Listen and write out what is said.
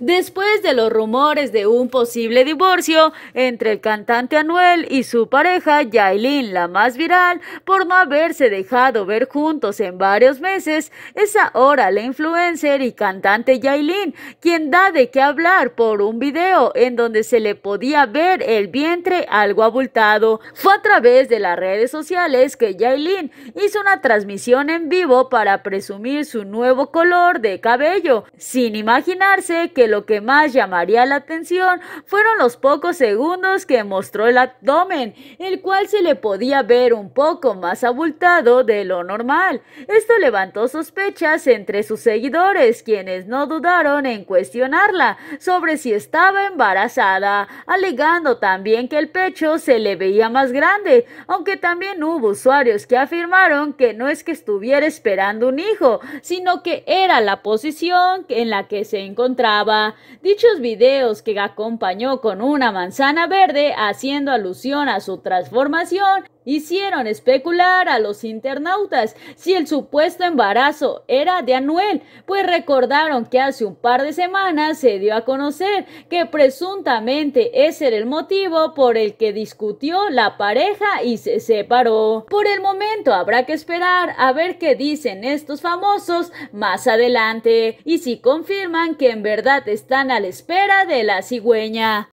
Después de los rumores de un posible divorcio entre el cantante Anuel y su pareja Yailin, la más viral, por no haberse dejado ver juntos en varios meses, es ahora la influencer y cantante Yailin quien da de qué hablar por un video en donde se le podía ver el vientre algo abultado. Fue a través de las redes sociales que Yailin hizo una transmisión en vivo para presumir su nuevo color de cabello, sin imaginarse que lo que más llamaría la atención fueron los pocos segundos que mostró el abdomen, el cual se le podía ver un poco más abultado de lo normal. Esto levantó sospechas entre sus seguidores, quienes no dudaron en cuestionarla sobre si estaba embarazada, alegando también que el pecho se le veía más grande, aunque también hubo usuarios que afirmaron que no es que estuviera esperando un hijo, sino que era la posición en la que se encontraba. Dichos videos que acompañó con una manzana verde haciendo alusión a su transformación Hicieron especular a los internautas si el supuesto embarazo era de Anuel, pues recordaron que hace un par de semanas se dio a conocer que presuntamente ese era el motivo por el que discutió la pareja y se separó. Por el momento habrá que esperar a ver qué dicen estos famosos más adelante y si confirman que en verdad están a la espera de la cigüeña.